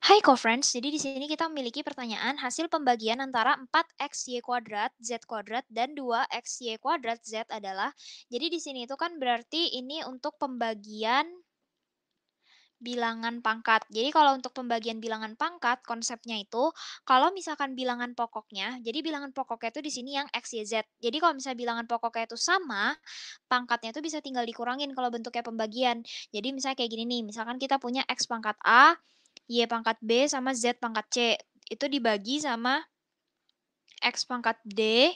Hai co-friends, jadi di sini kita memiliki pertanyaan hasil pembagian antara 4xy kuadrat z kuadrat dan 2xy kuadrat z adalah. Jadi di sini itu kan berarti ini untuk pembagian bilangan pangkat. Jadi kalau untuk pembagian bilangan pangkat konsepnya itu kalau misalkan bilangan pokoknya, jadi bilangan pokoknya itu di sini yang x y z. Jadi kalau misalnya bilangan pokoknya itu sama, pangkatnya itu bisa tinggal dikurangin kalau bentuknya pembagian. Jadi misalnya kayak gini nih, misalkan kita punya x pangkat a Y pangkat B sama Z pangkat C. Itu dibagi sama X pangkat D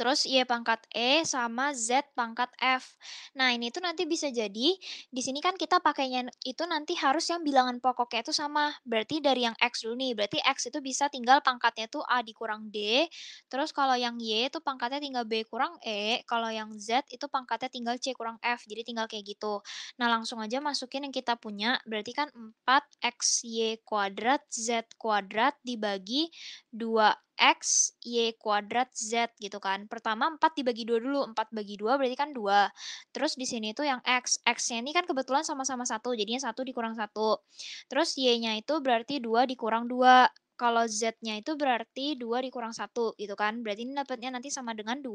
terus Y pangkat E sama Z pangkat F. Nah, ini tuh nanti bisa jadi, di sini kan kita pakainya itu nanti harus yang bilangan pokoknya itu sama. Berarti dari yang X dulu nih, berarti X itu bisa tinggal pangkatnya tuh A dikurang D, terus kalau yang Y itu pangkatnya tinggal B kurang E, kalau yang Z itu pangkatnya tinggal C kurang F, jadi tinggal kayak gitu. Nah, langsung aja masukin yang kita punya, berarti kan 4XY kuadrat Z kuadrat dibagi 2 X, Y kuadrat, Z gitu kan. Pertama 4 dibagi 2 dulu, 4 bagi 2 berarti kan 2. Terus di sini itu yang X, X-nya ini kan kebetulan sama-sama 1, jadinya 1 dikurang 1. Terus Y-nya itu berarti 2 dikurang 2. Kalau Z-nya itu berarti 2 dikurang 1 gitu kan. Berarti ini dapatnya nanti sama dengan 2.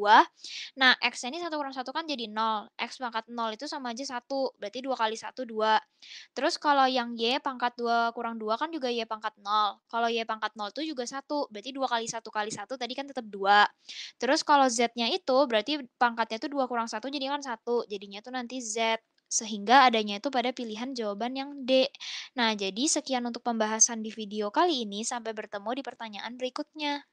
Nah, X nya ini 1 kurang 1 kan jadi 0. X pangkat 0 itu sama aja 1. Berarti 2 kali 1, 2. Terus kalau yang Y pangkat 2 kurang 2 kan juga Y pangkat 0. Kalau Y pangkat 0 itu juga 1. Berarti 2 kali 1 kali 1 tadi kan tetap 2. Terus kalau Z-nya itu berarti pangkatnya itu 2 kurang 1 jadi kan 1. Jadinya itu nanti Z sehingga adanya itu pada pilihan jawaban yang D. Nah, jadi sekian untuk pembahasan di video kali ini. Sampai bertemu di pertanyaan berikutnya.